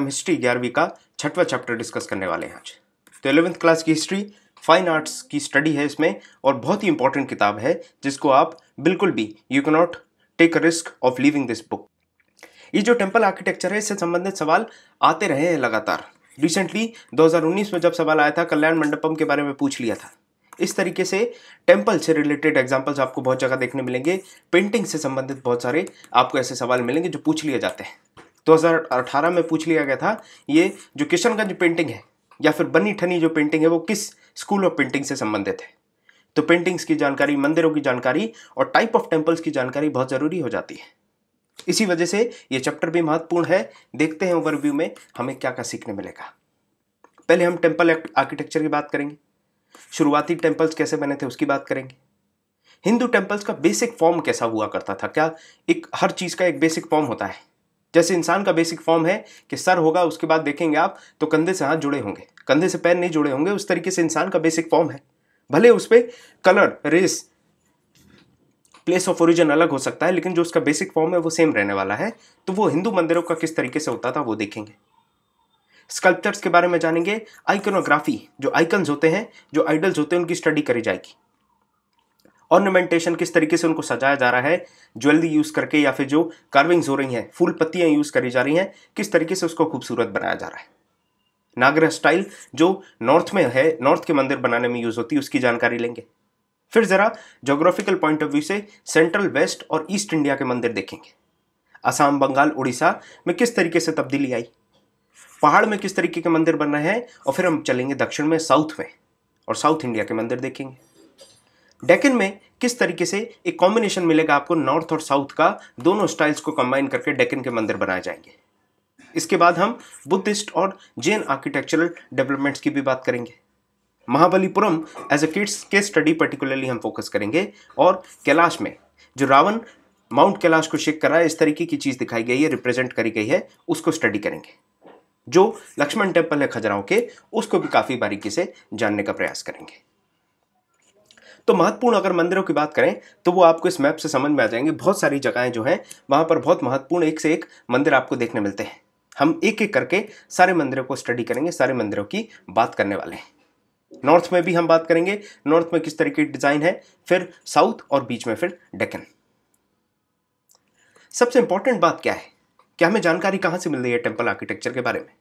हम हिस्ट्री ग्यारहवीं का छठवां चैप्टर डिस्कस करने वाले हैं आज तो एलेवेंथ क्लास की हिस्ट्री फाइन आर्ट्स की स्टडी है इसमें और बहुत ही इंपॉर्टेंट किताब है जिसको आप बिल्कुल भी you can not take a risk of leaving this book ये जो टेम्पल आर्किटेक्चर है इससे संबंधित सवाल आते रहे हैं लगातार रिसेंटली 2019 में जब सवाल आया था कल्याण मंडपम के बारे में पूछ लिया था इस तरीके से टेम्पल से रिलेटेड एग्जाम्पल्स आपको बहुत जगह देखने मिलेंगे पेंटिंग से संबंधित बहुत सारे आपको ऐसे सवाल मिलेंगे जो पूछ लिए जाते हैं 2018 में पूछ लिया गया था ये जो किशनगंज पेंटिंग है या फिर बनी ठनी जो पेंटिंग है वो किस स्कूल ऑफ पेंटिंग से संबंधित है तो पेंटिंग्स की जानकारी मंदिरों की जानकारी और टाइप ऑफ टेम्पल्स की जानकारी बहुत ज़रूरी हो जाती है इसी वजह से ये चैप्टर भी महत्वपूर्ण है देखते हैं ओवरव्यू में हमें क्या क्या सीखने मिलेगा पहले हम टेम्पल आर्किटेक्चर की बात करेंगे शुरुआती टेम्पल्स कैसे बने थे उसकी बात करेंगे हिंदू टेम्पल्स का बेसिक फॉर्म कैसा हुआ करता था क्या एक हर चीज़ का एक बेसिक फॉर्म होता है जैसे इंसान का बेसिक फॉर्म है कि सर होगा उसके बाद देखेंगे आप तो कंधे से हाथ जुड़े होंगे कंधे से पैर नहीं जुड़े होंगे उस तरीके से इंसान का बेसिक फॉर्म है भले उस पर colour race place of origin अलग हो सकता है लेकिन जो उसका बेसिक फॉर्म है वो सेम रहने वाला है तो वो हिंदू मंदिरों का किस तरीके से होता था वो देखेंगे स्कल्पचर्स के बारे में जानेंगे आइकनोग्राफी जो आइकन्स होते हैं जो आइडल्स होते हैं उनकी स्टडी करी जाएगी ऑर्नामेंटेशन किस तरीके से उनको सजाया जा रहा है ज्वेलरी यूज़ करके या फिर जो कार्विंग्स हो रही हैं फूल पत्तियाँ यूज़ करी जा रही हैं किस तरीके से उसको खूबसूरत बनाया जा रहा है नागरा स्टाइल जो नॉर्थ में है नॉर्थ के मंदिर बनाने में यूज़ होती है उसकी जानकारी लेंगे फिर ज़रा जोग्राफिकल पॉइंट ऑफ व्यू से सेंट्रल वेस्ट और ईस्ट इंडिया के मंदिर देखेंगे असम बंगाल उड़ीसा में किस तरीके से तब्दीली आई पहाड़ में किस तरीके के मंदिर बन रहे हैं और फिर हम चलेंगे दक्षिण में साउथ में और साउथ इंडिया के मंदिर देखेंगे डेकन में किस तरीके से एक कॉम्बिनेशन मिलेगा आपको नॉर्थ और साउथ का दोनों स्टाइल्स को कंबाइन करके डेकन के मंदिर बनाए जाएंगे इसके बाद हम बुद्धिस्ट और जैन आर्किटेक्चरल डेवलपमेंट्स की भी बात करेंगे महाबलीपुरम एज ए किड्स के स्टडी पर्टिकुलरली हम फोकस करेंगे और कैलाश में जो रावण माउंट कैलाश को शेक कर रहा है इस तरीके की चीज़ दिखाई गई है रिप्रेजेंट करी गई है उसको स्टडी करेंगे जो लक्ष्मण टेम्पल है खजराओं के उसको भी काफ़ी बारीकी से जानने का प्रयास करेंगे तो महत्वपूर्ण अगर मंदिरों की बात करें तो वो आपको इस मैप से समझ में आ जाएंगे बहुत सारी जगहें जो हैं वहाँ पर बहुत महत्वपूर्ण एक से एक मंदिर आपको देखने मिलते हैं हम एक एक करके सारे मंदिरों को स्टडी करेंगे सारे मंदिरों की बात करने वाले हैं नॉर्थ में भी हम बात करेंगे नॉर्थ में किस तरह की डिज़ाइन है फिर साउथ और बीच में फिर डेकन सबसे इंपॉर्टेंट बात क्या है क्या हमें जानकारी कहाँ से मिल रही है टेम्पल आर्किटेक्चर के बारे में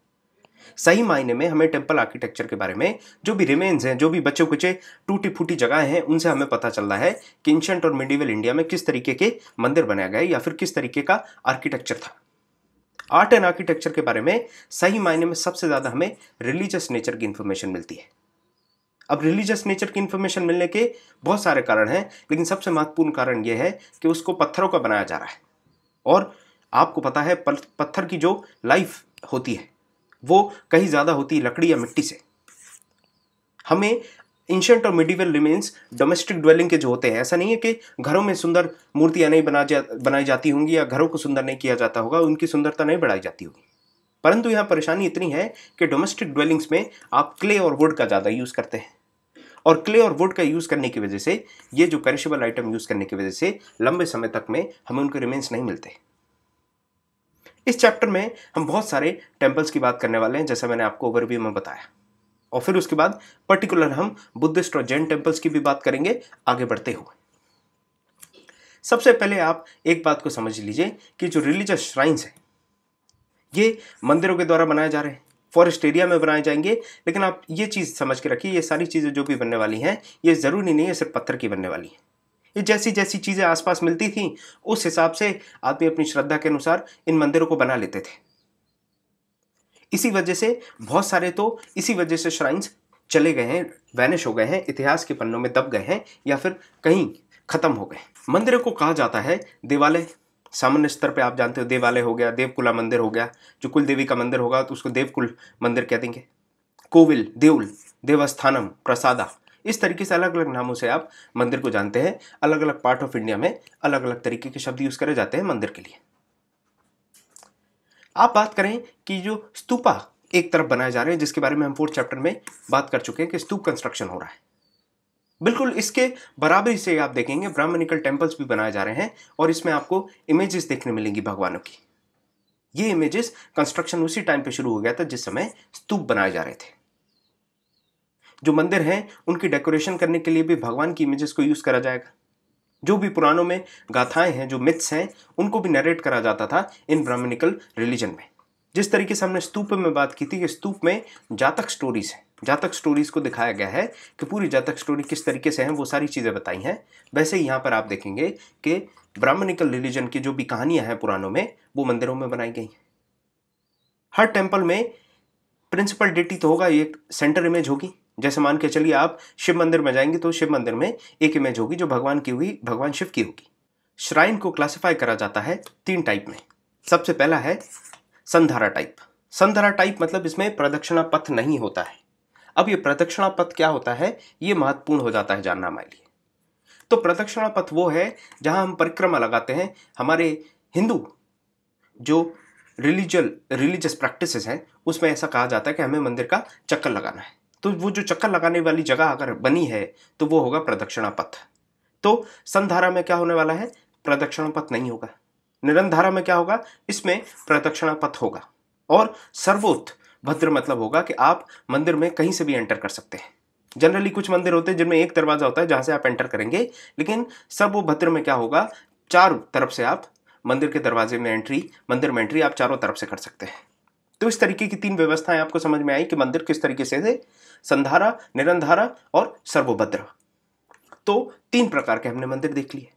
सही मायने में हमें टेम्पल आर्किटेक्चर के बारे में जो भी रिमेन्स हैं जो भी बच्चों कुचे टूटी फूटी जगह हैं उनसे हमें पता चल रहा है कि एंशंट और मिडिवल इंडिया में किस तरीके के मंदिर बनाए गए या फिर किस तरीके का आर्किटेक्चर था आर्ट एंड आर्किटेक्चर के बारे में सही मायने में सबसे ज़्यादा हमें रिलीजियस नेचर की इन्फॉर्मेशन मिलती है अब रिलीजियस नेचर की इन्फॉर्मेशन मिलने के बहुत सारे कारण हैं लेकिन सबसे महत्वपूर्ण कारण यह है कि उसको पत्थरों का बनाया जा रहा है और आपको पता है पत्थर की जो लाइफ होती है वो कहीं ज़्यादा होती है लकड़ी या मिट्टी से हमें इंशंट और मिडिवल रिमेन्स डोमेस्टिक ड्वेलिंग के जो होते हैं ऐसा नहीं है कि घरों में सुंदर मूर्तियाँ नहीं बना जा बनाई जाती होंगी या घरों को सुंदर नहीं किया जाता होगा उनकी सुंदरता नहीं बढ़ाई जाती होगी परंतु यहाँ परेशानी इतनी है कि डोमेस्टिक ड्वेलिंग्स में आप क्ले और वुड का ज़्यादा यूज़ करते हैं और क्ले और वुड का यूज़ करने की वजह से ये जो करिशेबल आइटम यूज़ करने की वजह से लंबे समय तक में हमें उनके रिमेन्स नहीं मिलते इस चैप्टर में हम बहुत सारे टेम्पल्स की बात करने वाले हैं जैसा मैंने आपको ओवरव्यू में बताया और फिर उसके बाद पर्टिकुलर हम बुद्धिस्ट और जैन टेम्पल्स की भी बात करेंगे आगे बढ़ते हुए सबसे पहले आप एक बात को समझ लीजिए कि जो रिलीजियस श्राइन्स हैं ये मंदिरों के द्वारा बनाए जा रहे हैं फॉरेस्ट एरिया में बनाए जाएंगे लेकिन आप ये चीज़ समझ के रखिए ये सारी चीज़ें जो भी बनने वाली हैं ये ज़रूरी नहीं है सिर्फ पत्थर की बनने वाली हैं ये जैसी जैसी चीज़ें आसपास मिलती थी उस हिसाब से आदमी अपनी श्रद्धा के अनुसार इन मंदिरों को बना लेते थे इसी वजह से बहुत सारे तो इसी वजह से श्राइन्स चले गए हैं वैनिश हो गए हैं इतिहास के पन्नों में दब गए हैं या फिर कहीं खत्म हो गए मंदिरों को कहा जाता है देवालय सामान्य स्तर पे आप जानते हो देवालय हो गया देवकुला मंदिर हो गया जो कुल देवी का मंदिर होगा तो उसको देवकुल मंदिर कह देंगे कोविल देउल देवस्थानम प्रसादा इस तरीके से अलग अलग नामों से आप मंदिर को जानते हैं अलग अलग पार्ट ऑफ इंडिया में अलग अलग तरीके के शब्द यूज करे जाते हैं मंदिर के लिए आप बात करें कि जो स्तूपा एक तरफ बनाए जा रहे हैं जिसके बारे में हम फोर्थ चैप्टर में बात कर चुके हैं कि स्तूप कंस्ट्रक्शन हो रहा है बिल्कुल इसके बराबर से आप देखेंगे ब्राह्मणिकल टेम्पल्स भी बनाए जा रहे हैं और इसमें आपको इमेजेस देखने मिलेंगी भगवानों की ये इमेजेस कंस्ट्रक्शन उसी टाइम पे शुरू हो गया था जिस समय स्तूप बनाए जा रहे थे जो मंदिर हैं उनकी डेकोरेशन करने के लिए भी भगवान की इमेजेस को यूज़ करा जाएगा जो भी पुरानों में गाथाएं हैं जो मिथ्स हैं उनको भी नरेट करा जाता था इन ब्राह्मणिकल रिलीजन में जिस तरीके से हमने स्तूप में बात की थी कि स्तूप में जातक स्टोरीज हैं जातक स्टोरीज को दिखाया गया है कि पूरी जातक स्टोरी किस तरीके से हैं वो सारी चीज़ें बताई हैं वैसे ही यहाँ पर आप देखेंगे कि ब्राह्मणिकल रिलीजन की जो भी कहानियाँ हैं पुरानों में वो मंदिरों में बनाई गई हैं हर टेम्पल में प्रिंसिपल डिटी तो होगा ये सेंटर इमेज होगी जैसे मान के चलिए आप शिव मंदिर में जाएंगे तो शिव मंदिर में एक इमेज होगी जो भगवान की हुई भगवान शिव की होगी श्राइन को क्लासिफाई करा जाता है तीन टाइप में सबसे पहला है संधारा टाइप संधारा टाइप मतलब इसमें प्रदक्षिणा पथ नहीं होता है अब ये प्रदक्षिणा पथ क्या होता है ये महत्वपूर्ण हो जाता है जानना हमारे लिए तो प्रदक्षिणा पथ वो है जहाँ हम परिक्रमा लगाते हैं हमारे हिंदू जो रिलीजल रिलीजियस प्रैक्टिसेस हैं उसमें ऐसा कहा जाता है कि हमें मंदिर का चक्कर लगाना है तो वो जो चक्कर लगाने वाली जगह अगर बनी है तो वो होगा प्रदक्षिणा पथ तो संधारा में क्या होने वाला है प्रदक्षिणा पथ नहीं होगा निरंधारा धारा में क्या होगा इसमें प्रदक्षिणा पथ होगा और सर्वोत्त भद्र मतलब होगा कि आप मंदिर में कहीं से भी एंटर कर सकते हैं जनरली कुछ मंदिर होते हैं जिनमें एक दरवाजा होता है जहां से आप एंटर करेंगे लेकिन सर्वोभद्र में क्या होगा चारों तरफ से आप मंदिर के दरवाजे में एंट्री मंदिर में एंट्री आप चारों तरफ से कर सकते हैं तो इस तरीके की तीन व्यवस्थाएं आपको समझ में आई कि मंदिर किस तरीके से संधारा निरंधारा और सर्वभद्र तो तीन प्रकार के हमने मंदिर देख लिए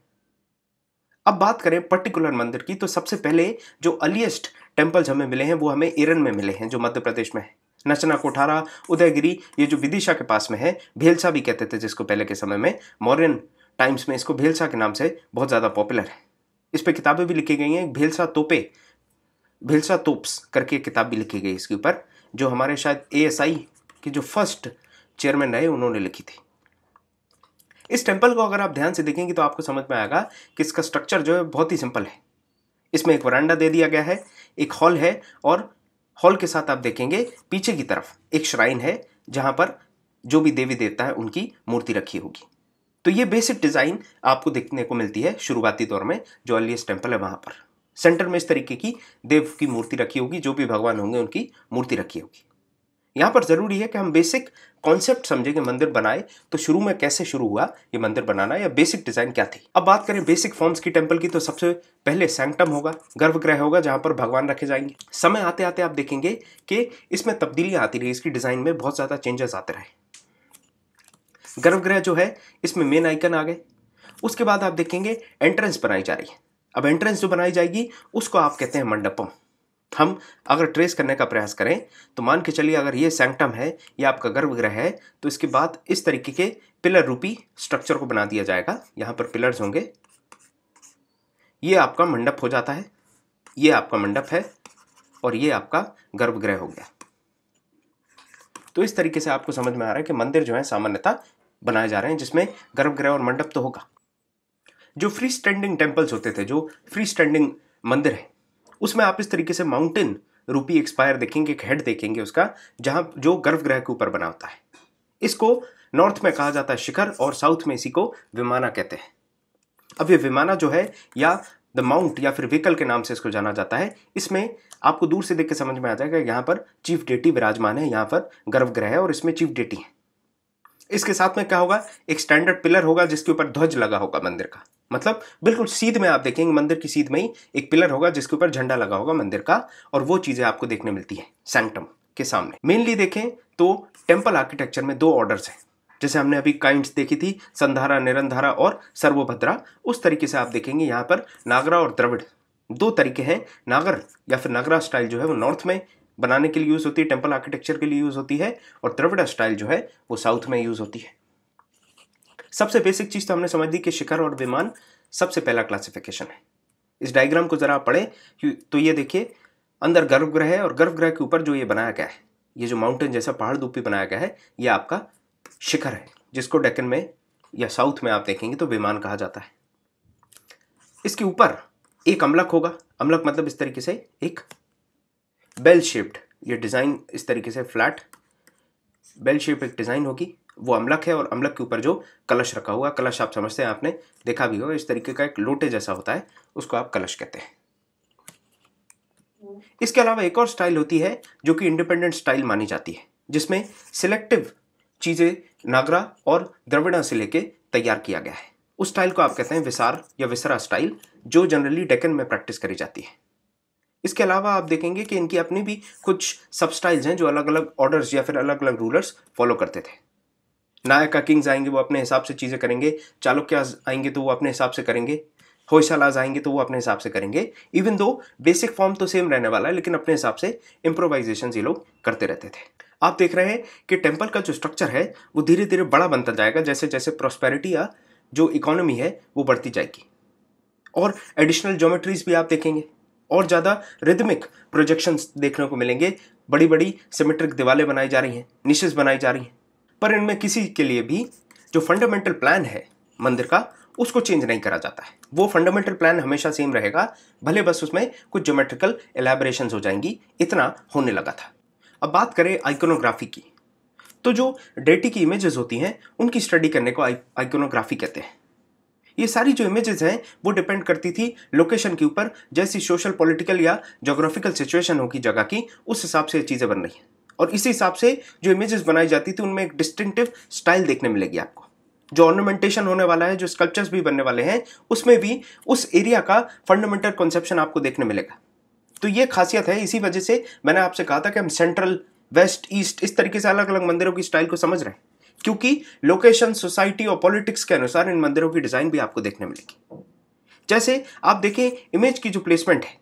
अब बात करें पर्टिकुलर मंदिर की तो सबसे पहले जो अर्लीस्ट टेम्पल्स हमें मिले हैं वो हमें इरन में मिले हैं जो मध्य प्रदेश में है नचना कोठारा उदयगिरी ये जो विदिशा के पास में है भेलसा भी कहते थे जिसको पहले के समय में मॉरियन टाइम्स में इसको भेलसा के नाम से बहुत ज़्यादा पॉपुलर है इस पर किताबें भी लिखी गई हैं भेलसा तोपे भेलसा तोप्स करके किताब भी लिखी गई इसके ऊपर जो हमारे शायद ए एस आई की जो फर्स्ट चेयरमैन रहे उन्होंने लिखी थी इस टेम्पल को अगर आप ध्यान से देखेंगे तो आपको समझ में आएगा कि इसका स्ट्रक्चर जो है बहुत ही सिंपल है इसमें एक वरांडा दे दिया गया है एक हॉल है और हॉल के साथ आप देखेंगे पीछे की तरफ एक श्राइन है जहाँ पर जो भी देवी देवता है उनकी मूर्ति रखी होगी तो ये बेसिक डिज़ाइन आपको देखने को मिलती है शुरुआती दौर में जो अलियस टेम्पल है वहाँ पर सेंटर में इस तरीके की देव की मूर्ति रखी होगी जो भी भगवान होंगे उनकी मूर्ति रखी होगी यहाँ पर ज़रूरी है कि हम बेसिक कॉन्सेप्ट समझे कि मंदिर बनाए तो शुरू में कैसे शुरू हुआ ये मंदिर बनाना या बेसिक डिज़ाइन क्या थी अब बात करें बेसिक फॉर्म्स की टेम्पल की तो सबसे पहले सैंक्टम होगा गर्भगृह होगा जहां पर भगवान रखे जाएंगे समय आते आते आप देखेंगे कि इसमें तब्दीलियां आती रही इसकी डिज़ाइन में बहुत ज़्यादा चेंजेस आते रहे गर्भगृह जो है इसमें मेन आइकन आ गए उसके बाद आप देखेंगे एंट्रेंस बनाई जा रही है अब एंट्रेंस जो बनाई जाएगी उसको आप कहते हैं मंडपम हम अगर ट्रेस करने का प्रयास करें तो मान के चलिए अगर ये सैंक्टम है या आपका गर्भगृह है तो इसके बाद इस तरीके के पिलर रूपी स्ट्रक्चर को बना दिया जाएगा यहाँ पर पिलर्स होंगे ये आपका मंडप हो जाता है ये आपका मंडप है और ये आपका गर्भगृह हो गया तो इस तरीके से आपको समझ में आ रहा है कि मंदिर जो है सामान्यता बनाए जा रहे हैं जिसमें गर्भगृह और मंडप तो होगा जो फ्री स्टैंडिंग टेम्पल्स होते थे जो फ्री स्टैंडिंग मंदिर है उसमें आप इस तरीके से माउंटेन रूपी एक्सपायर देखेंगे एक हेड देखेंगे उसका जहाँ जो गर्भगृह के ऊपर बना होता है इसको नॉर्थ में कहा जाता है शिखर और साउथ में इसी को विमाना कहते हैं अब ये विमाना जो है या द माउंट या फिर व्हीकल के नाम से इसको जाना जाता है इसमें आपको दूर से देख के समझ में आ जाएगा यहाँ पर चीफ डेटी विराजमान है यहाँ पर गर्भगृह है और इसमें चीफ डेटी है इसके साथ में क्या होगा एक स्टैंडर्ड पिलर होगा जिसके ऊपर ध्वज लगा होगा मंदिर का मतलब बिल्कुल सीध में आप देखेंगे मंदिर की सीध में ही एक पिलर होगा जिसके ऊपर झंडा लगा होगा मंदिर का और वो चीज़ें आपको देखने मिलती है सैंक्टम के सामने मेनली देखें तो टेम्पल आर्किटेक्चर में दो ऑर्डर हैं जैसे हमने अभी काइंट्स देखी थी संधारा निरंधारा और सर्वभद्रा उस तरीके से आप देखेंगे यहाँ पर नागरा और द्रविड़ दो तरीके हैं नागर या फिर नागरा स्टाइल जो है वो नॉर्थ में बनाने के लिए यूज़ होती है टेम्पल आर्किटेक्चर के लिए यूज़ होती है और द्रविड़ा स्टाइल जो है वो साउथ में यूज़ होती है सबसे बेसिक चीज़ तो हमने समझ दी कि शिखर और विमान सबसे पहला क्लासिफिकेशन है इस डायग्राम को ज़रा आप पढ़े तो ये देखिए अंदर गर्भगृह है और गर्भगृह के ऊपर जो ये बनाया गया है ये जो माउंटेन जैसा पहाड़ दूपी बनाया गया है ये आपका शिखर है जिसको डेकन में या साउथ में आप देखेंगे तो विमान कहा जाता है इसके ऊपर एक अमलक होगा अमलक मतलब इस तरीके से एक बेल शेप्ड ये डिज़ाइन इस तरीके से फ्लैट बेल शेप एक डिज़ाइन होगी वो अमलक है और अमलक के ऊपर जो कलश रखा हुआ कलश आप समझते हैं आपने देखा भी होगा इस तरीके का एक लोटे जैसा होता है उसको आप कलश कहते हैं इसके अलावा एक और स्टाइल होती है जो कि इंडिपेंडेंट स्टाइल मानी जाती है जिसमें सिलेक्टिव चीज़ें नागरा और द्रविड़ा से लेके तैयार किया गया है उस स्टाइल को आप कहते हैं विसार या विसरा स्टाइल जो जनरली डेकन में प्रैक्टिस करी जाती है इसके अलावा आप देखेंगे कि इनकी अपनी भी कुछ सबस्टाइल्स हैं जो अलग अलग ऑर्डर्स या फिर अलग अलग रूलर्स फॉलो करते थे नायक का किंग्स आएंगे वो अपने हिसाब से चीज़ें करेंगे चालुक्याज आएंगे तो वो अपने हिसाब से करेंगे होशालाज आएंगे तो वो अपने हिसाब से करेंगे इवन दो बेसिक फॉर्म तो सेम रहने वाला है लेकिन अपने हिसाब से इम्प्रोवाइजेशन ये लोग करते रहते थे आप देख रहे हैं कि टेम्पल का जो स्ट्रक्चर है वो धीरे धीरे बड़ा बनता जाएगा जैसे जैसे प्रॉस्पेरिटी या जो इकोनॉमी है वो बढ़ती जाएगी और एडिशनल जोमेट्रीज भी आप देखेंगे और ज़्यादा रिदमिक प्रोजेक्शंस देखने को मिलेंगे बड़ी बड़ी सिमेट्रिक दिवाले बनाई जा रही हैं निशेज बनाई जा रही हैं पर इनमें किसी के लिए भी जो फंडामेंटल प्लान है मंदिर का उसको चेंज नहीं करा जाता है वो फंडामेंटल प्लान हमेशा सेम रहेगा भले बस उसमें कुछ जोमेट्रिकल एलेबरेशन हो जाएंगी इतना होने लगा था अब बात करें आइकोनोग्राफी की तो जो डेटी की इमेजेस होती हैं उनकी स्टडी करने को आइकोनोग्राफी कहते हैं ये सारी जो इमेजेस हैं वो डिपेंड करती थी लोकेशन के ऊपर जैसी सोशल पॉलिटिकल या जोग्राफिकल सिचुएशन होगी जगह की उस हिसाब से ये चीज़ें बन रही हैं और इसी हिसाब से जो इमेजेस बनाई जाती थी उनमें एक डिस्टिंक्टिव स्टाइल देखने मिलेगी आपको जो ऑर्नामेंटेशन होने वाला है जो स्कल्पचर्स भी बनने वाले हैं उसमें भी उस एरिया का फंडामेंटल कॉन्सेप्शन आपको देखने मिलेगा तो ये खासियत है इसी वजह से मैंने आपसे कहा था कि हम सेंट्रल वेस्ट ईस्ट इस तरीके से अलग अलग मंदिरों की स्टाइल को समझ रहे हैं क्योंकि लोकेशन सोसाइटी और पॉलिटिक्स के अनुसार इन मंदिरों की डिज़ाइन भी आपको देखने मिलेगी जैसे आप देखें इमेज की जो प्लेसमेंट है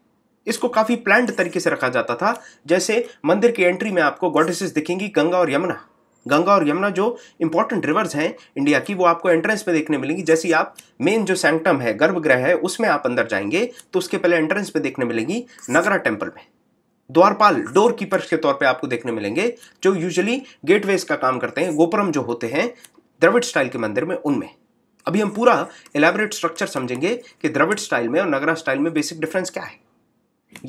इसको काफ़ी प्लैंड तरीके से रखा जाता था जैसे मंदिर की एंट्री में आपको गॉडेसेस दिखेंगी गंगा और यमुना गंगा और यमुना जो इंपॉर्टेंट रिवर्स हैं इंडिया की वो आपको एंट्रेंस पे देखने मिलेंगी जैसे आप मेन जो सैंक्टम है गर्भगृह है उसमें आप अंदर जाएंगे तो उसके पहले एंट्रेंस पे देखने मिलेंगी नगरा टेम्पल में द्वारपाल डोर कीपर्स के तौर पे आपको देखने मिलेंगे जो यूजुअली गेटवेज का काम करते हैं गोपुरम जो होते हैं द्रविड स्टाइल के मंदिर में उनमें अभी हम पूरा एलेबरेट स्ट्रक्चर समझेंगे कि द्रविड स्टाइल में और नगरा स्टाइल में बेसिक डिफरेंस क्या है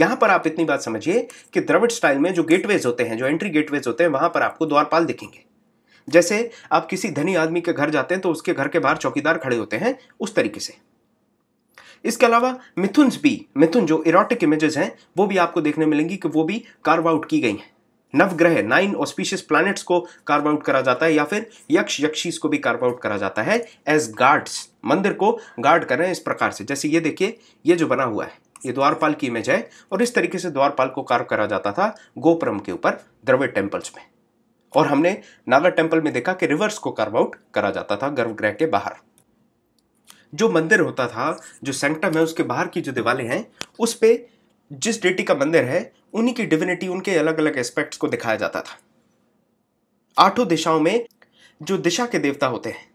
यहां पर आप इतनी बात समझिए कि द्रविड स्टाइल में जो गेटवेज होते हैं जो एंट्री गेटवेज होते हैं वहां पर आपको द्वारपाल दिखेंगे जैसे आप किसी धनी आदमी के घर जाते हैं तो उसके घर के बाहर चौकीदार खड़े होते हैं उस तरीके से इसके अलावा मिथुन्स भी मिथुन जो इरोटिक इमेजेस हैं वो भी आपको देखने मिलेंगी कि वो भी कार्व आउट की गई हैं नवग्रह नाइन ऑस्पिशियस प्लैनेट्स को कार्व आउट करा जाता है या फिर यक्ष यक्षीस को भी कार्व आउट करा जाता है एज गार्ड्स मंदिर को गार्ड कर रहे हैं इस प्रकार से जैसे ये देखिए ये जो बना हुआ है ये द्वारपाल की इमेज है और इस तरीके से द्वारपाल को कार्व करा जाता था गोपुरम के ऊपर द्रविड़ टेम्पल्स में और हमने नागर टेम्पल में देखा कि रिवर्स को कार्व आउट करा जाता था गर्भगृह के बाहर जो मंदिर होता था जो सेंटम है उसके बाहर की जो दिवाले हैं उस पर जिस डेटी का मंदिर है उन्हीं की डिविनिटी उनके अलग अलग एस्पेक्ट्स को दिखाया जाता था आठों दिशाओं में जो दिशा के देवता होते हैं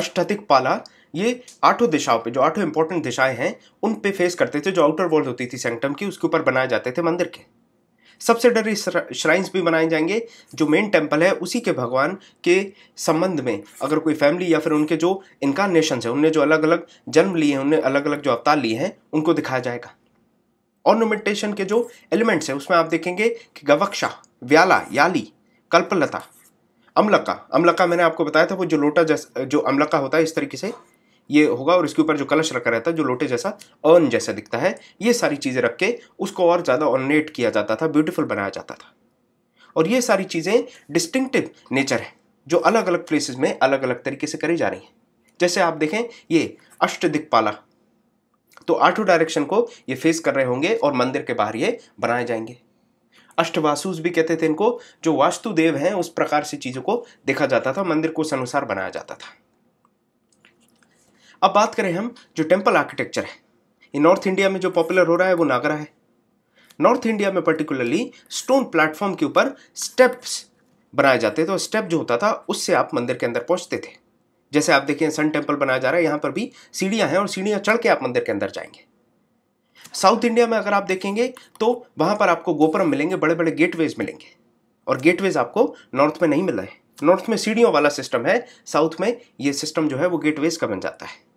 अष्टधिक पाला ये आठों दिशाओं पे जो आठों इंपॉर्टेंट दिशाएं हैं उन पे फेस करते थे जो आउटर वर्ल्ड होती थी सेंटम की उसके ऊपर बनाए जाते थे मंदिर के सब्सिडरी श्राइन्स भी बनाए जाएंगे जो मेन टेम्पल है उसी के भगवान के संबंध में अगर कोई फैमिली या फिर उनके जो इनका नेशंस है उनने जो अलग अलग जन्म लिए हैं उनने अलग अलग जो अवतार लिए हैं उनको दिखाया जाएगा ऑर्नोमेंटेशन के जो एलिमेंट्स हैं उसमें आप देखेंगे कि गवक्षा व्याला याली कल्पलता अमलका अमलका मैंने आपको बताया था वो जो लोटा जैसा जो अमलका होता है इस तरीके से ये होगा और इसके ऊपर जो कलश रखा रहता है जो लोटे जैसा अर्न जैसा दिखता है ये सारी चीज़ें रख के उसको और ज़्यादा ऑर्नेट किया जाता था ब्यूटीफुल बनाया जाता था और ये सारी चीज़ें डिस्टिंक्टिव नेचर है जो अलग अलग प्लेसेस में अलग अलग तरीके से करी जा रही हैं जैसे आप देखें ये अष्ट दिक्पाला तो आठों डायरेक्शन को ये फेस कर रहे होंगे और मंदिर के बाहर ये बनाए जाएंगे अष्टवासुस भी कहते थे इनको जो वास्तुदेव हैं उस प्रकार से चीज़ों को देखा जाता था मंदिर को उस अनुसार बनाया जाता था अब बात करें हम जो टेम्पल आर्किटेक्चर है ये नॉर्थ इंडिया में जो पॉपुलर हो रहा है वो नागरा है नॉर्थ इंडिया में पर्टिकुलरली स्टोन प्लेटफॉर्म के ऊपर स्टेप्स बनाए जाते थे और स्टेप जो होता था उससे आप मंदिर के अंदर पहुंचते थे जैसे आप देखिए सन टेम्पल बनाया जा रहा है यहाँ पर भी सीढ़ियाँ हैं और सीढ़ियाँ चढ़ के आप मंदिर के अंदर जाएंगे साउथ इंडिया में अगर आप देखेंगे तो वहाँ पर आपको गोपुरम मिलेंगे बड़े बड़े गेटवेज मिलेंगे और गेटवेज आपको नॉर्थ में नहीं मिल रहे नॉर्थ में सीढ़ियों वाला सिस्टम है साउथ में ये सिस्टम जो है वो गेटवेज का बन जाता है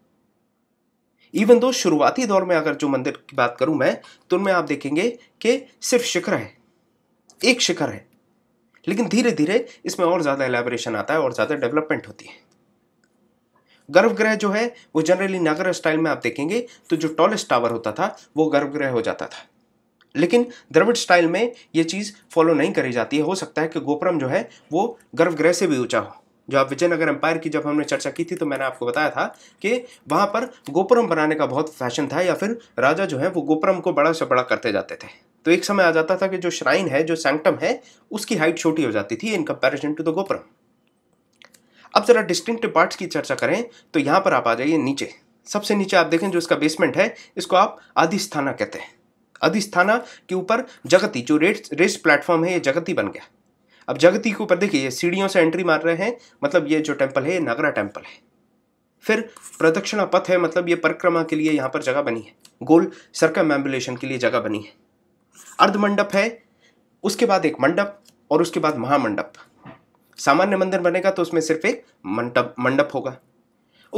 इवन दो शुरुआती दौर में अगर जो मंदिर की बात करूं मैं तो उनमें आप देखेंगे कि सिर्फ शिखर है एक शिखर है लेकिन धीरे धीरे इसमें और ज़्यादा एलेबरेशन आता है और ज़्यादा डेवलपमेंट होती है गर्भगृह जो है वो जनरली नगर स्टाइल में आप देखेंगे तो जो टॉलेस्ट टावर होता था वो गर्भगृह हो जाता था लेकिन द्रविड़ स्टाइल में ये चीज़ फॉलो नहीं करी जाती है हो सकता है कि गोपुरम जो है वो गर्भगृह से भी ऊंचा हो जो आप विजयनगर एम्पायर की जब हमने चर्चा की थी तो मैंने आपको बताया था कि वहाँ पर गोपुरम बनाने का बहुत फैशन था या फिर राजा जो है वो गोपुरम को बड़ा से बड़ा करते जाते थे तो एक समय आ जाता था कि जो श्राइन है जो सैंक्टम है उसकी हाइट छोटी हो जाती थी in comparison to the gopuram अब जरा डिस्टिंक्टिव पार्ट्स की चर्चा करें तो यहाँ पर आप आ जाइए नीचे सबसे नीचे आप देखें जो इसका बेसमेंट है इसको आप आदिस्थाना कहते हैं अधिस्थाना के ऊपर जगती जो रेस रेस प्लेटफॉर्म है ये जगती बन गया अब जगती के ऊपर देखिए ये सीढ़ियों से एंट्री मार रहे हैं मतलब ये जो टेम्पल है ये नगरा टेम्पल है फिर प्रदक्षिणा पथ है मतलब ये परिक्रमा के लिए यहाँ पर जगह बनी है गोल सरकम एम्बुलेशन के लिए जगह बनी है अर्धमंडप है उसके बाद एक मंडप और उसके बाद महामंडप सामान्य मंदिर बनेगा तो उसमें सिर्फ एक मंडप मंडप होगा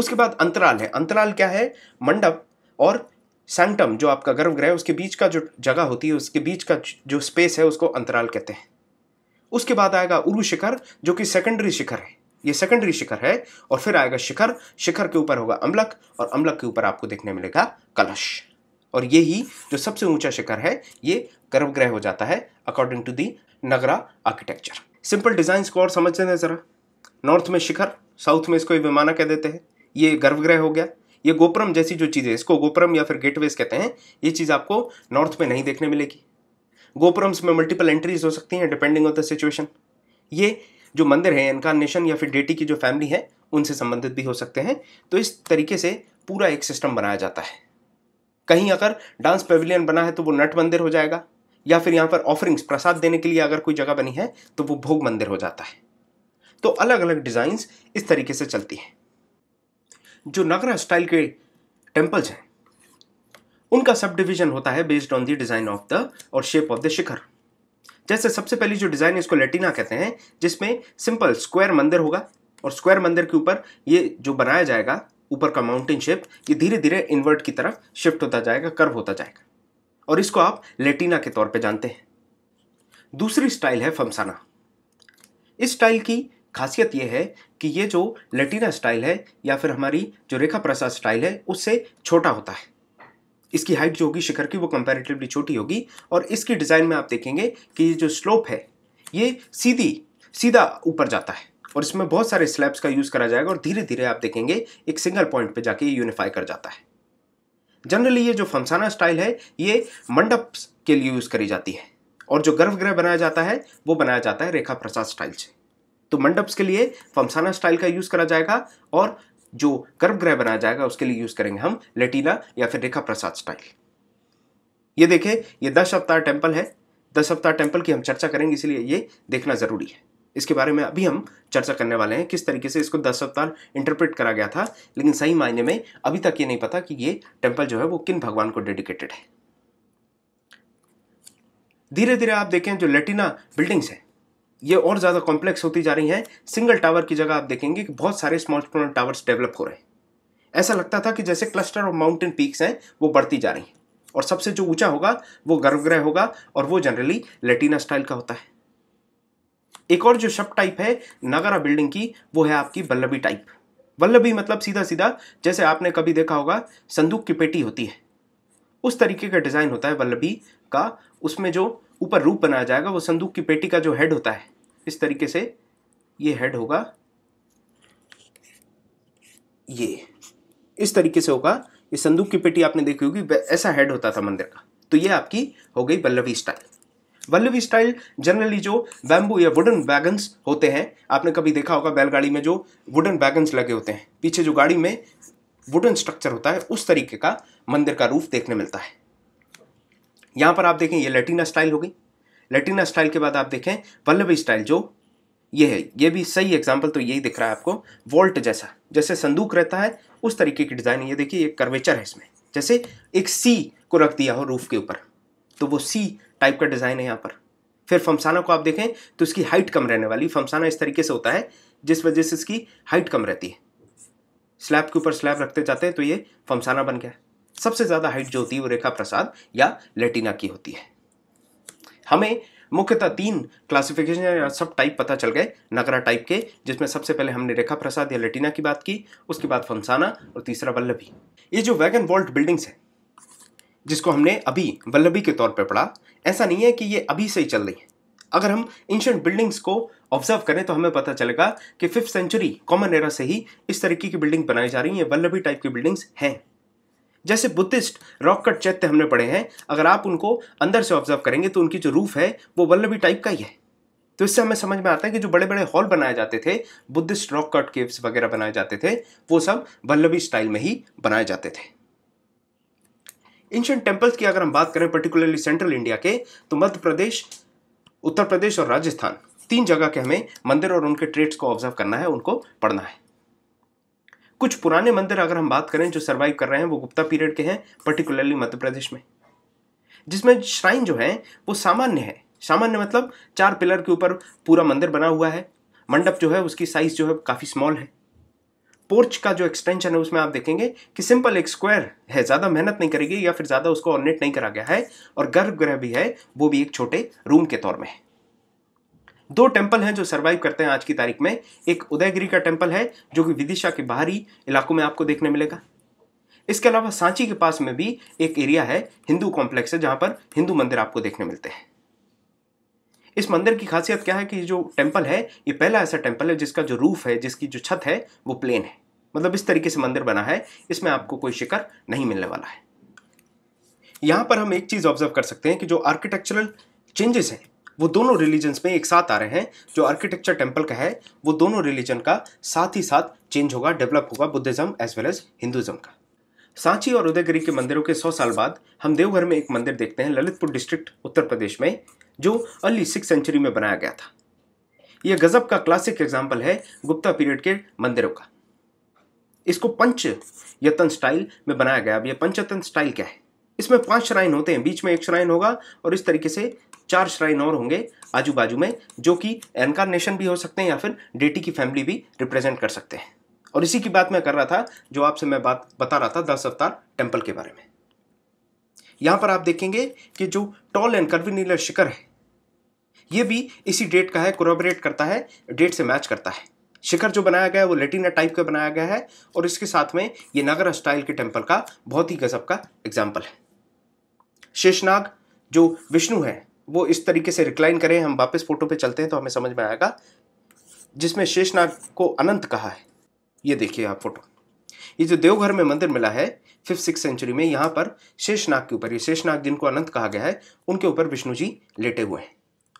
उसके बाद अंतराल है अंतराल क्या है मंडप और सैंटम जो आपका गर्भगृह है उसके बीच का जो जगह होती है उसके बीच का जो स्पेस है उसको अंतराल कहते हैं उसके बाद आएगा उरु शिखर जो कि सेकेंडरी शिखर है ये सेकेंडरी शिखर है और फिर आएगा शिखर शिखर के ऊपर होगा अम्लक और अम्लक के ऊपर आपको देखने मिलेगा कलश और ये ही जो सबसे ऊंचा शिखर है ये गर्भगृह हो जाता है according to the Nagara architecture simple design को और समझ लेते हैं ज़रा नॉर्थ में शिखर साउथ में इसको विमाना कह देते हैं ये गर्भगृह हो गया ये गोपुरम जैसी जो चीज़ें इसको गोपुरम या फिर गेटवेज कहते हैं ये चीज़ आपको नॉर्थ में नहीं देखने मिलेगी गोपुरम्स में मल्टीपल एंट्रीज हो सकती हैं डिपेंडिंग ऑन द सिचुएशन ये जो मंदिर है इनकारनेशन या फिर डेटी की जो फैमिली है उनसे संबंधित भी हो सकते हैं तो इस तरीके से पूरा एक सिस्टम बनाया जाता है कहीं अगर डांस पेविलियन बना है तो वो नट मंदिर हो जाएगा या फिर यहाँ पर ऑफरिंग्स प्रसाद देने के लिए अगर कोई जगह बनी है तो वो भोग मंदिर हो जाता है तो अलग अलग डिज़ाइंस इस तरीके से चलती हैं जो नगरा स्टाइल के टेम्पल्स हैं उनका सब डिविजन होता है based on the design of the और शेप ऑफ द शिखर जैसे सबसे पहली जो डिज़ाइन है इसको लेटिना कहते हैं जिसमें सिंपल स्क्वायर मंदिर होगा और स्क्वायर मंदिर के ऊपर ये जो बनाया जाएगा ऊपर का माउंटेन शेप ये धीरे धीरे इन्वर्ट की तरफ शिफ्ट होता जाएगा कर्व होता जाएगा और इसको आप लेटिना के तौर पे जानते हैं दूसरी स्टाइल है फमसाना इस स्टाइल की खासियत यह है कि ये जो लेटिना स्टाइल है या फिर हमारी जो रेखा प्रसाद स्टाइल है उससे छोटा होता है इसकी हाइट जो होगी शिखर की वो कंपेरेटिवली छोटी होगी और इसकी डिज़ाइन में आप देखेंगे कि ये जो स्लोप है ये सीधी सीधा ऊपर जाता है और इसमें बहुत सारे स्लैब्स का यूज़ करा जाएगा और धीरे धीरे आप देखेंगे एक सिंगल पॉइंट पर जाके यूनिफाई कर जाता है जनरली ये जो फमसाना स्टाइल है ये मंडप के लिए यूज़ करी जाती है और जो गर्भगृह बनाया जाता है वो बनाया जाता है रेखा प्रसाद स्टाइल से तो मंडप्स के लिए फमसाना स्टाइल का यूज़ करा जाएगा और जो गर्भगृह बनाया जाएगा उसके लिए यूज करेंगे हम लेटीना या फिर रेखा प्रसाद स्टाइल ये देखें ये दस अवतार टेम्पल है दस अवतार टेम्पल की हम चर्चा करेंगे इसलिए ये देखना ज़रूरी है इसके बारे में अभी हम चर्चा करने वाले हैं किस तरीके से इसको दस अवतार इंटरप्रेट करा गया था लेकिन सही मायने में अभी तक ये नहीं पता कि ये टेम्पल जो है वो किन भगवान को डेडिकेटेड है धीरे धीरे आप देखें जो लेटिना बिल्डिंग्स हैं ये और ज़्यादा कॉम्प्लेक्स होती जा रही हैं सिंगल टावर की जगह आप देखेंगे कि बहुत सारे स्मॉल स्मॉल टावर्स डेवलप हो रहे हैं ऐसा लगता था कि जैसे क्लस्टर ऑफ माउंटेन पीक्स हैं वो बढ़ती जा रही हैं और सबसे जो ऊंचा होगा वो गर्भगृह होगा और वो जनरली लेटिना स्टाइल का होता है एक और जो शब टाइप है नागरा बिल्डिंग की वो है आपकी बल्लभी टाइप वल्लभी मतलब सीधा सीधा जैसे आपने कभी देखा होगा संदूक की पेटी होती है उस तरीके का डिज़ाइन होता है वल्लभी का उसमें जो ऊपर रूप बनाया जाएगा वो संदूक की पेटी का जो हेड होता है इस तरीके से ये हेड होगा ये इस तरीके से होगा ये संदूक की पेटी आपने देखी होगी ऐसा हेड होता था मंदिर का तो ये आपकी हो गई Valabhi style Valabhi style generally जो बैम्बू या वुडन वैगन्स होते हैं आपने कभी देखा होगा बैलगाड़ी में जो वुडन वैगन्स लगे होते हैं पीछे जो गाड़ी में वुडन स्ट्रक्चर होता है उस तरीके का मंदिर का रूफ देखने मिलता है यहाँ पर आप देखें ये लेटिना स्टाइल हो गई लेटिना स्टाइल के बाद आप देखें पल्लवी स्टाइल जो ये है ये भी सही एग्जाम्पल तो यही दिख रहा है आपको वॉल्ट जैसा जैसे संदूक रहता है उस तरीके की डिज़ाइन ये देखिए ये कर्वेचर है इसमें जैसे एक सी को रख दिया हो रूफ के ऊपर तो वो सी टाइप का डिज़ाइन है यहाँ पर फिर फमसाना को आप देखें तो इसकी हाइट कम रहने वाली फमसाना इस तरीके से होता है जिस वजह से इसकी हाइट कम रहती है स्लैब के ऊपर स्लैब रखते जाते हैं तो ये फमसाना बन गया सबसे ज़्यादा हाइट जो होती है वो रेखा प्रसाद या लेटिना की होती है हमें मुख्यतः तीन क्लासिफिकेशन या सब टाइप पता चल गए नगरा टाइप के जिसमें सबसे पहले हमने रेखा प्रसाद या लेटिना की बात की उसके बाद फंसाना और तीसरा वल्लभी ये जो वैगन वॉल्ट बिल्डिंग्स है जिसको हमने अभी वल्लभी के तौर पर पढ़ा ऐसा नहीं है कि ये अभी से ही चल रही है अगर हम एंशंट बिल्डिंग्स को ऑब्जर्व करें तो हमें पता चलेगा कि फिफ्थ सेंचुरी कॉमन एरा से ही इस तरीके की बिल्डिंग बनाई जा रही है वल्लभी टाइप की बिल्डिंग्स हैं जैसे बुद्धिस्ट रॉक कट चैत्य हमने पढ़े हैं अगर आप उनको अंदर से ऑब्जर्व करेंगे तो उनकी जो रूफ है वो वल्लभी टाइप का ही है तो इससे हमें समझ में आता है कि जो बड़े बड़े हॉल बनाए जाते थे बुद्धिस्ट रॉक कट केव्स वगैरह बनाए जाते थे वो सब वल्लभी स्टाइल में ही बनाए जाते थे एंशियंट टेम्पल्स की अगर हम बात करें पर्टिकुलरली सेंट्रल इंडिया के तो मध्य प्रदेश उत्तर प्रदेश और राजस्थान तीन जगह के हमें मंदिर और उनके ट्रेड्स को ऑब्जर्व करना है उनको पढ़ना है कुछ पुराने मंदिर अगर हम बात करें जो सर्वाइव कर रहे हैं वो गुप्ता पीरियड के हैं पर्टिकुलरली मध्य प्रदेश में जिसमें श्राइन जो है वो सामान्य है सामान्य मतलब चार पिलर के ऊपर पूरा मंदिर बना हुआ है मंडप जो है उसकी साइज जो है काफ़ी स्मॉल है पोर्च का जो एक्सटेंशन है उसमें आप देखेंगे कि सिंपल एक स्क्वायर है ज़्यादा मेहनत नहीं करेगी या फिर ज़्यादा उसको ऑर्नेट नहीं करा गया है और गर्भगृह भी है वो भी एक छोटे रूम के तौर में है दो टेम्पल हैं जो सर्वाइव करते हैं आज की तारीख में एक उदयगिरी का टेम्पल है जो कि विदिशा के बाहरी इलाकों में आपको देखने मिलेगा इसके अलावा सांची के पास में भी एक एरिया है हिंदू कॉम्प्लेक्स है जहां पर हिंदू मंदिर आपको देखने मिलते हैं इस मंदिर की खासियत क्या है कि जो टेम्पल है ये पहला ऐसा टेम्पल है जिसका जो रूफ है जिसकी जो छत है वो प्लेन है मतलब इस तरीके से मंदिर बना है इसमें आपको कोई शिकर नहीं मिलने वाला है यहां पर हम एक चीज़ ऑब्जर्व कर सकते हैं कि जो आर्किटेक्चरल चेंजेस हैं वो दोनों रिलीजन्स में एक साथ आ रहे हैं जो आर्किटेक्चर टेम्पल का है वो दोनों रिलीजन का साथ ही साथ चेंज होगा डेवलप होगा Buddhism as well as Hinduism का सांची और उदयगिरी के मंदिरों के सौ साल बाद हम देवघर में एक मंदिर देखते हैं ललितपुर डिस्ट्रिक्ट उत्तर प्रदेश में जो अर्ली सिक्स सेंचुरी में बनाया गया था यह गजब का क्लासिक एग्जाम्पल है गुप्ता पीरियड के मंदिरों का इसको पंच यतन स्टाइल में बनाया गया अब यह पंचतन स्टाइल क्या है इसमें पांच श्राइन होते हैं बीच में एक श्राइन होगा और इस तरीके से चार श्राइन और होंगे आजू बाजू में जो कि एनकारनेशन भी हो सकते हैं या फिर डेटी की फैमिली भी रिप्रेजेंट कर सकते हैं और इसी की बात मैं कर रहा था जो आपसे मैं बात बता रहा था दस अवतार टेम्पल के बारे में यहाँ पर आप देखेंगे कि जो टॉल एंड कर्विनीलर शिखर है ये भी इसी डेट का है कोरोबरेट करता है डेट से मैच करता है शिखर जो बनाया गया है वो लेटिना टाइप का बनाया गया है और इसके साथ में ये नगर स्टाइल के टेम्पल का बहुत ही गजब का एग्जाम्पल है शेषनाग जो विष्णु है वो इस तरीके से रिक्लाइन करें हम वापस फोटो पे चलते हैं तो हमें समझ में आएगा जिसमें शेषनाग को अनंत कहा है ये देखिए आप फोटो ये जो देवघर में मंदिर मिला है फिफ्थ सिक्स सेंचुरी में यहाँ पर शेषनाग के ऊपर ये शेषनाग जिनको अनंत कहा गया है उनके ऊपर विष्णु जी लेटे हुए हैं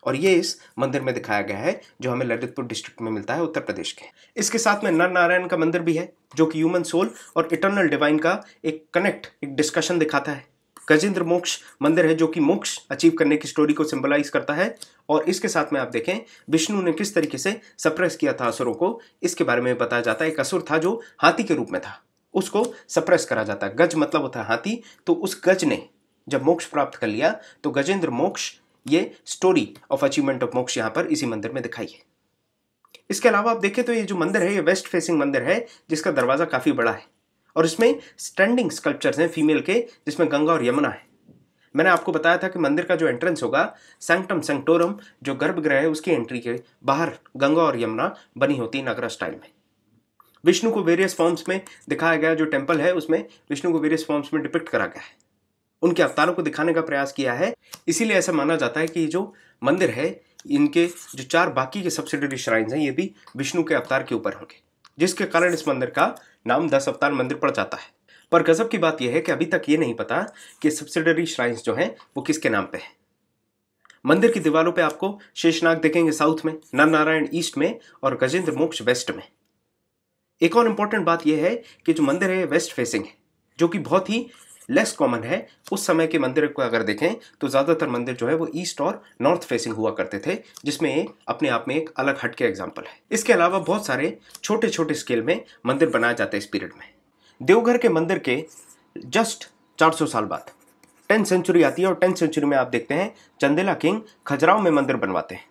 और ये इस मंदिर में दिखाया गया है जो हमें ललितपुर डिस्ट्रिक्ट में मिलता है उत्तर प्रदेश के इसके साथ में नर नारायण का मंदिर भी है जो कि ह्यूमन सोल और इटर्नल डिवाइन का एक कनेक्ट एक डिस्कशन दिखाता है गजेंद्र मोक्ष मंदिर है जो कि मोक्ष अचीव करने की स्टोरी को सिंबलाइज करता है और इसके साथ में आप देखें विष्णु ने किस तरीके से सप्रेस किया था असुरों को इसके बारे में बताया जाता है एक असुर था जो हाथी के रूप में था उसको सप्रेस करा जाता है गज मतलब होता है हाथी तो उस गज ने जब मोक्ष प्राप्त कर लिया तो गजेंद्र मोक्ष ये स्टोरी ऑफ अचीवमेंट ऑफ मोक्ष यहाँ पर इसी मंदिर में दिखाई है इसके अलावा आप देखें तो ये जो मंदिर है ये वेस्ट फेसिंग मंदिर है जिसका दरवाज़ा काफ़ी बड़ा है और इसमें स्टैंडिंग स्कल्पचर्स हैं फीमेल के जिसमें गंगा और यमुना है मैंने आपको बताया था कि मंदिर का जो एंट्रेंस होगा सेंक्टम सेंक्टोरम जो गर्भगृह है उसकी एंट्री के बाहर गंगा और यमुना बनी होती है नगरा स्टाइल में विष्णु को वेरियस फॉर्म्स में दिखाया गया जो टेम्पल है उसमें विष्णु को वेरियस फॉर्म्स में डिपिक्ट करा गया है उनके अवतारों को दिखाने का प्रयास किया है इसीलिए ऐसा माना जाता है कि जो मंदिर है इनके जो चार बाकी के सब्सिडरी श्राइन्स हैं ये भी विष्णु के अवतार के ऊपर होंगे जिसके कारण इस मंदिर का नाम दस अवतार मंदिर पड़ जाता है पर गजब की बात यह है कि अभी तक ये नहीं पता कि सब्सिडरी श्राइन्स जो हैं वो किसके नाम पे हैं मंदिर की दीवारों पे आपको शेषनाग देखेंगे साउथ में नर नारायण ईस्ट में और गजेंद्र मोक्ष वेस्ट में एक और इम्पॉर्टेंट बात यह है कि जो मंदिर है वेस्ट फेसिंग है जो कि बहुत ही लेस कॉमन है उस समय के मंदिर को अगर देखें तो ज़्यादातर मंदिर जो है वो ईस्ट और नॉर्थ फेसिंग हुआ करते थे जिसमें अपने आप में एक अलग हट के एग्जाम्पल है इसके अलावा बहुत सारे छोटे छोटे स्केल में मंदिर बनाए जाते हैं इस पीरियड में देवघर के मंदिर के जस्ट 400 साल बाद टेंथ सेंचुरी आती है और टेंथ सेंचुरी में आप देखते हैं चंदेला किंग खजराव में मंदिर बनवाते हैं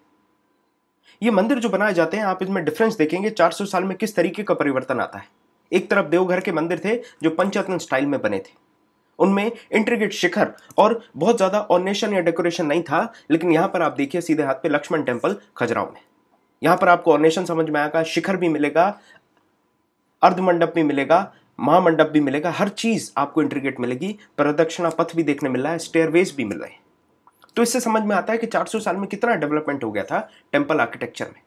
ये मंदिर जो बनाए जाते हैं आप इसमें डिफरेंस देखेंगे 400 साल में किस तरीके का परिवर्तन आता है एक तरफ देवघर के मंदिर थे जो पंचरत्न स्टाइल में बने थे उनमें इंट्रीगेट शिखर और बहुत ज़्यादा ऑर्नेशन या डेकोरेशन नहीं था लेकिन यहाँ पर आप देखिए सीधे हाथ पे लक्ष्मण टेम्पल खजराव में यहाँ पर आपको ऑर्नेशन समझ में आएगा शिखर भी मिलेगा अर्धमंडप भी मिलेगा महामंडप भी मिलेगा हर चीज़ आपको इंट्रीगेट मिलेगी प्रदक्षिणा पथ भी देखने मिल रहा है स्टेयरवेज भी मिल रहे हैं तो इससे समझ में आता है कि 400 साल में कितना डेवलपमेंट हो गया था टेम्पल आर्किटेक्चर में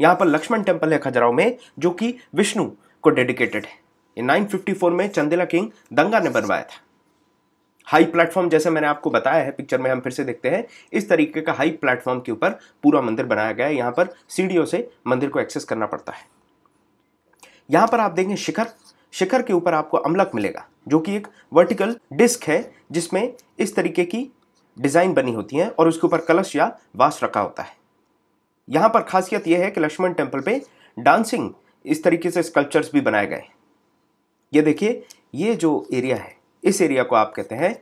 यहाँ पर लक्ष्मण टेम्पल है खजराव में जो कि विष्णु को डेडिकेटेड है 954 में चंदेला किंग दंगा ने बनवाया था हाई प्लेटफॉर्म जैसे मैंने आपको बताया है पिक्चर में हम फिर से देखते हैं इस तरीके का हाई प्लेटफॉर्म के ऊपर पूरा मंदिर बनाया गया है यहाँ पर सीढ़ियों से मंदिर को एक्सेस करना पड़ता है यहाँ पर आप देखें शिखर शिखर के ऊपर आपको अमलक मिलेगा जो कि एक वर्टिकल डिस्क है जिसमें इस तरीके की डिज़ाइन बनी होती है और उसके ऊपर कलश या वास रखा होता है यहां पर खासियत यह है कि लक्ष्मण टेम्पल पे डांसिंग इस तरीके से स्कल्पचर्स भी बनाए गए हैं ये देखिए ये जो एरिया है इस एरिया को आप कहते हैं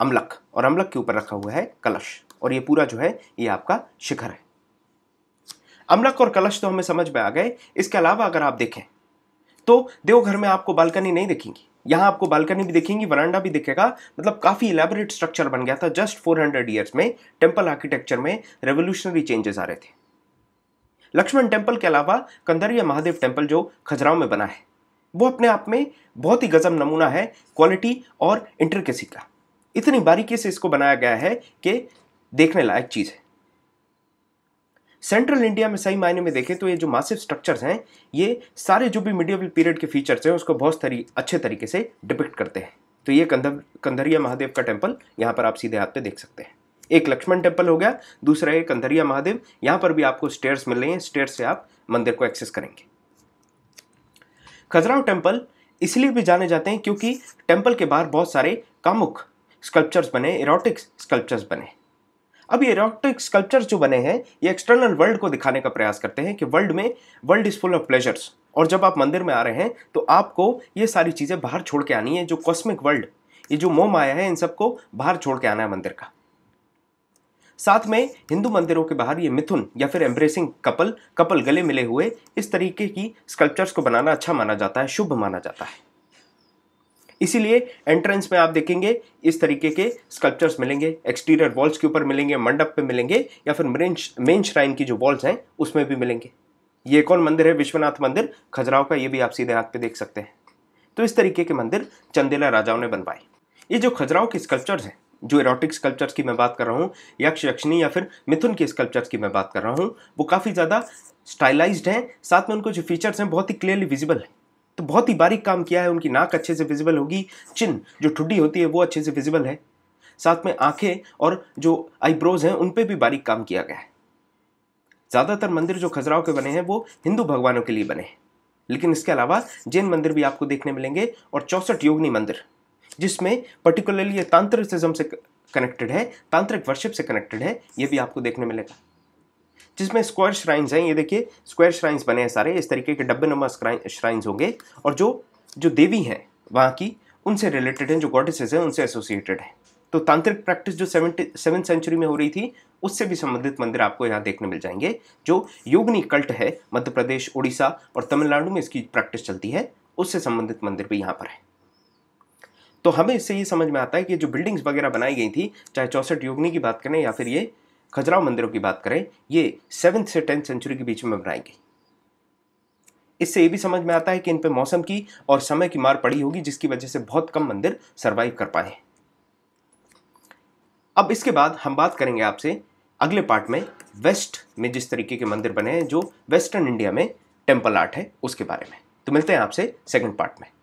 अम्लक और अम्लक के ऊपर रखा हुआ है कलश और ये पूरा जो है ये आपका शिखर है अम्लक और कलश तो हमें समझ में आ गए इसके अलावा अगर आप देखें तो देवघर में आपको बालकनी नहीं दिखेंगी यहाँ आपको बालकनी भी दिखेंगी वरांडा भी दिखेगा मतलब काफ़ी इलेबोरेट स्ट्रक्चर बन गया था जस्ट 400 ईयर्स में टेम्पल आर्किटेक्चर में रेवोल्यूशनरी चेंजेस आ रहे थे लक्ष्मण टेम्पल के अलावा कंदरिया महादेव टेम्पल जो खजराव में बना है वो अपने आप में बहुत ही गजब नमूना है क्वालिटी और इंटरकेसी का इतनी बारीकी से इसको बनाया गया है कि देखने लायक चीज़ है सेंट्रल इंडिया में सही मायने में देखें तो ये जो मासिव स्ट्रक्चर्स हैं ये सारे जो भी मिडियल पीरियड के फीचर्स हैं उसको बहुत तरी, अच्छे तरीके से डिपिक्ट करते हैं तो ये कंधर कंधरिया महादेव का टेम्पल यहाँ पर आप सीधे हाथ पे देख सकते हैं एक लक्ष्मण टेम्पल हो गया दूसरा ये कंधरिया महादेव यहाँ पर भी आपको स्टेयर्स मिल रही हैं स्टेयर्स से आप मंदिर को एक्सेस करेंगे खजराव टेम्पल इसलिए भी जाने जाते हैं क्योंकि टेम्पल के बाहर बहुत सारे कामुक स्कल्पचर्स बने इरोटिक्स स्कल्पचर्स बने अब ये इरोटिक स्कल्पचर्स जो बने हैं ये एक्सटर्नल वर्ल्ड को दिखाने का प्रयास करते हैं कि वर्ल्ड में world is full of pleasures और जब आप मंदिर में आ रहे हैं तो आपको ये सारी चीज़ें बाहर छोड़ के आनी है जो कॉस्मिक वर्ल्ड ये जो मोम आया है इन सबको बाहर छोड़ के आना है मंदिर का साथ में हिंदू मंदिरों के बाहर ये मिथुन या फिर एम्ब्रेसिंग कपल कपल गले मिले हुए इस तरीके की स्कल्पचर्स को बनाना अच्छा माना जाता है शुभ माना जाता है इसीलिए एंट्रेंस में आप देखेंगे इस तरीके के स्कल्पचर्स मिलेंगे एक्सटीरियर वॉल्स के ऊपर मिलेंगे मंडप पे मिलेंगे या फिर मेन श्राइन की जो वॉल्स हैं उसमें भी मिलेंगे ये कौन मंदिर है विश्वनाथ मंदिर खजुराव का ये भी आप सीधे हाथ पे देख सकते हैं तो इस तरीके के मंदिर चंदेला राजाओं ने बनवाए ये जो खजुराव के स्कल्पचर्स हैं जो इरोटिक स्कल्पचर्स की मैं बात कर रहा हूँ यक्ष यक्षिणी या फिर मिथुन के स्कल्पचर्स की मैं बात कर रहा हूँ वो काफ़ी ज़्यादा स्टाइलाइज्ड हैं साथ में उनको जो फीचर्स हैं बहुत ही क्लियरली विजिबल हैं तो बहुत ही बारीक काम किया है उनकी नाक अच्छे से विजिबल होगी चिन जो ठुड्डी होती है वो अच्छे से विजिबल है साथ में आंखें और जो आईब्रोज हैं उन पर भी बारीक काम किया गया है ज़्यादातर मंदिर जो खजुराव के बने हैं वो हिंदू भगवानों के लिए बने हैं लेकिन इसके अलावा जैन मंदिर भी आपको देखने मिलेंगे और चौंसठ योगनी मंदिर जिसमें पर्टिकुलरली ये तांत्रिकिज्म से कनेक्टेड है तांत्रिक वर्शिप से कनेक्टेड है ये भी आपको देखने मिलेगा जिसमें स्क्वायर श्राइन्स हैं ये देखिए स्क्वायर श्राइन्स बने हैं सारे इस तरीके के डब्बे नंबर श्राइन्स होंगे और जो जो देवी हैं वहाँ की उनसे रिलेटेड हैं जो गॉडेसेज हैं उनसे एसोसिएटेड हैं तो तांत्रिक प्रैक्टिस जो सेवेंटी सेवन सेंचुरी में हो रही थी उससे भी संबंधित मंदिर आपको यहाँ देखने मिल जाएंगे जो योगनी कल्ट है मध्य प्रदेश उड़ीसा और तमिलनाडु में इसकी प्रैक्टिस चलती है उससे संबंधित मंदिर भी यहाँ पर है तो हमें इससे ये समझ में आता है कि जो बिल्डिंग्स वगैरह बनाई गई थी चाहे चौसठ योगनी की बात करें या फिर ये खजुराव मंदिरों की बात करें ये सेवन्थ से टेंथ सेंचुरी के बीच में बनाई गई इससे ये भी समझ में आता है कि इन पर मौसम की और समय की मार पड़ी होगी जिसकी वजह से बहुत कम मंदिर सर्वाइव कर पाए अब इसके बाद हम बात करेंगे आपसे अगले पार्ट में वेस्ट में जिस तरीके के मंदिर बने हैं जो वेस्टर्न इंडिया में टेम्पल आर्ट है उसके बारे में तो मिलते हैं आपसे सेकेंड पार्ट में